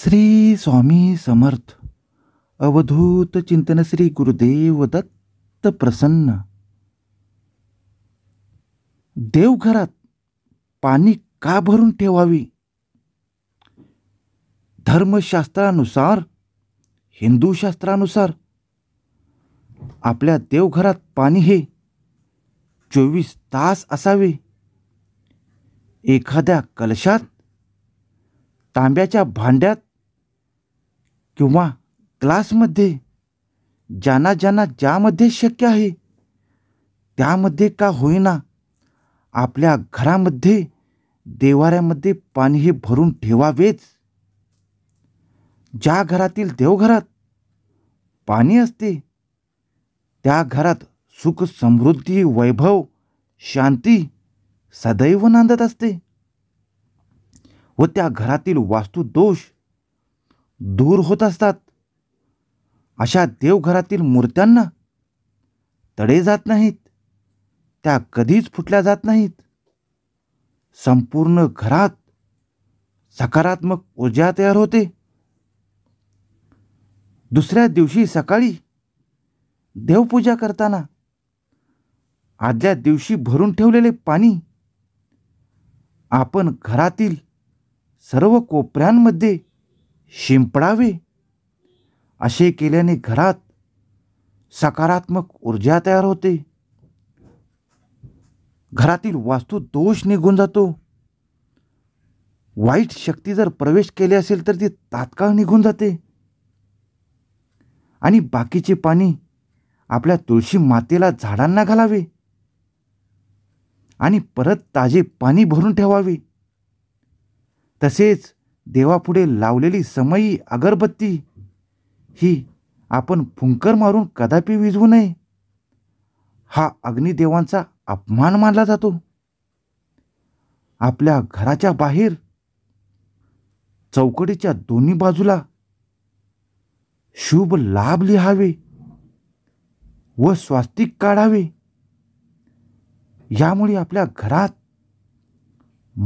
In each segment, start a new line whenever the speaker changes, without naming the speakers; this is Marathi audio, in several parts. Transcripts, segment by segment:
श्री स्वामी समर्थ अवधूत चिंतन श्री गुरुदेव दत्त प्रसन्न देवघरात पाणी का भरून ठेवावी धर्मशास्त्रानुसार हिंदूशास्त्रानुसार आपल्या देवघरात पाणी हे चोवीस तास असावे एखाद्या कलशात तांब्याच्या भांड्यात किंवा ग्लासमध्ये ज्यांना ज्यांना ज्यामध्ये शक्य आहे त्यामध्ये का होईना आपल्या घरामध्ये देवाऱ्यामध्ये पाणी हे भरून ठेवावेच ज्या घरातील देवघरात पाणी असते त्या घरात सुख समृद्धी वैभव शांती सदैव नांदत असते व त्या घरातील वास्तुदोष दूर होत असतात अशा देवघरातील मूर्त्यांना तडे जात नाहीत त्या कधीच फुटल्या जात नाहीत संपूर्ण घरात सकारात्मक ऊर्जा तयार होते दुसऱ्या दिवशी सकाळी देवपूजा करताना आदल्या दिवशी भरून ठेवलेले पाणी आपण घरातील सर्व कोपऱ्यांमध्ये शिंपडावे असे केल्याने घरात सकारात्मक ऊर्जा तयार होते घरातील वास्तू दोष निघून जातो वाईट शक्ती जर प्रवेश केली असेल तर ती तात्काळ निघून जाते आणि बाकीचे पाणी आपल्या तुळशी मातेला झाडांना घालावे आणि परत ताजे पाणी भरून ठेवावे तसेच देवापुढे लावलेली समयी अगरबत्ती ही आपण फुंकर मारून कदापि विझवू नये हा अग्निदेवांचा अपमान मानला जातो आपल्या घराच्या बाहेर चौकडीच्या दोन्ही बाजूला शुभ लाभ लिहावे व स्वास्तिक काढावे यामुळे आपल्या घरात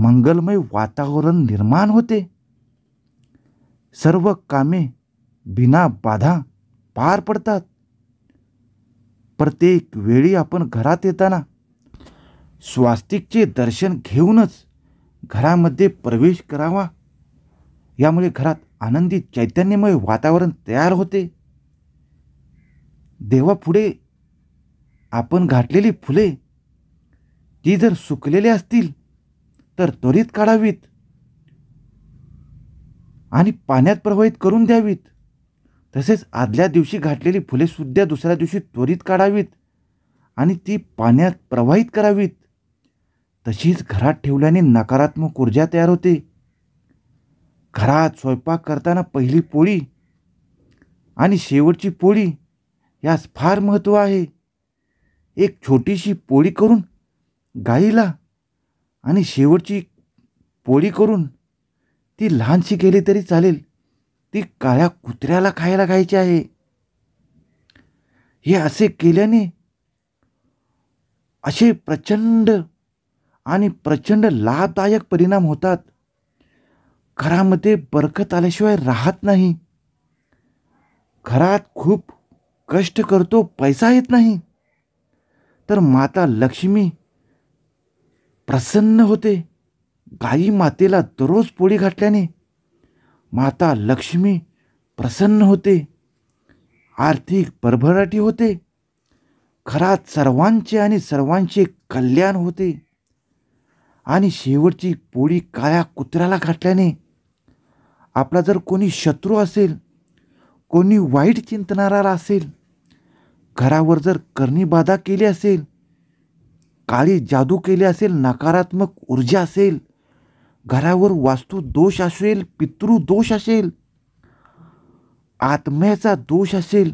मंगलमय वातावरण निर्माण होते सर्व कामे बिना बाधा पार पडतात प्रत्येक वेळी आपण घरात येताना स्वास्तिकचे दर्शन घेऊनच घरामध्ये प्रवेश करावा यामुळे घरात आनंदी चैतन्यमय वातावरण तयार होते देवापुढे आपण घातलेली फुले ती जर सुकलेली असतील तर त्वरित काढावीत आणि पाण्यात प्रवाहित करून द्यावीत तसेच आदल्या दिवशी घातलेली फुलेसुद्धा दुसऱ्या दिवशी त्वरित काढावीत आणि ती पाण्यात प्रवाहित करावीत तशीच घरात ठेवल्याने नकारात्मक ऊर्जा तयार होते घरात स्वयंपाक करताना पहिली पोळी आणि शेवटची पोळी यास फार महत्त्व आहे एक छोटीशी पोळी करून गाईला आणि शेवटची पोळी करून ती लहानशी केली तरी चालेल ती काळ्या कुत्र्याला खायला खायची आहे हे असे केल्याने असे प्रचंड आणि प्रचंड लाभदायक परिणाम होतात घरामध्ये बरकत आल्याशिवाय राहत नाही घरात खूप कष्ट करतो पैसा येत नाही तर माता लक्ष्मी प्रसन्न होते गाई मातेला दररोज पोळी घातल्याने माता लक्ष्मी प्रसन्न होते आर्थिक भरभराटी होते घरात सर्वांचे आणि सर्वांचे कल्याण होते आणि शेवटची पोळी काळ्या कुत्र्याला घातल्याने आपला जर कोणी शत्रू असेल कोणी वाईट चिंतणारा असेल घरावर जर करणी बाधा केली असेल काळी जादू केली असेल नकारात्मक ऊर्जा असेल घरावर वास्तू दोष असेल दोष असेल आत्म्याचा दोष असेल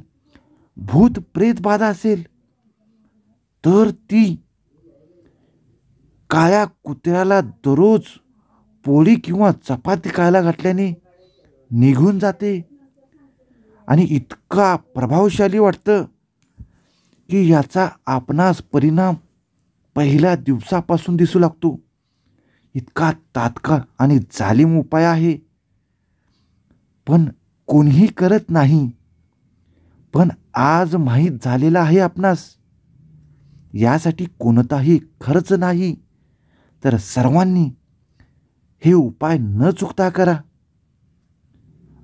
भूत प्रेत बाधा असेल तर ती काळ्या कुत्र्याला दररोज पोळी किंवा चपाती खायला घातल्याने निघून जाते आणि इतका प्रभावशाली वाटतं की याचा आपणास परिणाम पहिल्या दिवसापासून दिसू लागतो इतका तात्काळ आणि जालिम उपाय आहे पण कोणीही करत नाही पण आज माहीत झालेला आहे आपणास यासाठी कोणताही खर्च नाही तर सर्वांनी हे उपाय न चुकता करा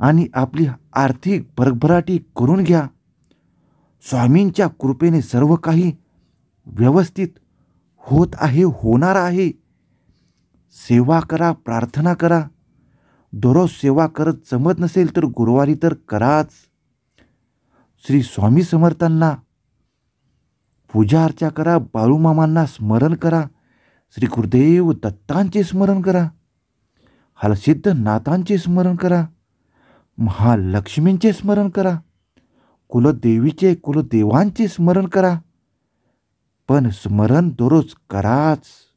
आणि आपली आर्थिक भरभराटी करून घ्या स्वामींच्या कृपेने सर्व काही व्यवस्थित होत आहे होणार आहे सेवा करा प्रार्थना करा दररोज सेवा करत जमत नसेल तर गुरुवारी तर कराच श्री स्वामी समर्थांना पूजा अर्चा करा बाळूमामांना स्मरण करा श्री गुरुदेव दत्तांचे स्मरण करा हलसिद्ध नाथांचे स्मरण करा महालक्ष्मींचे स्मरण करा कुलदेवीचे कुलदेवांचे स्मरण करा पण स्मरण दररोज कराच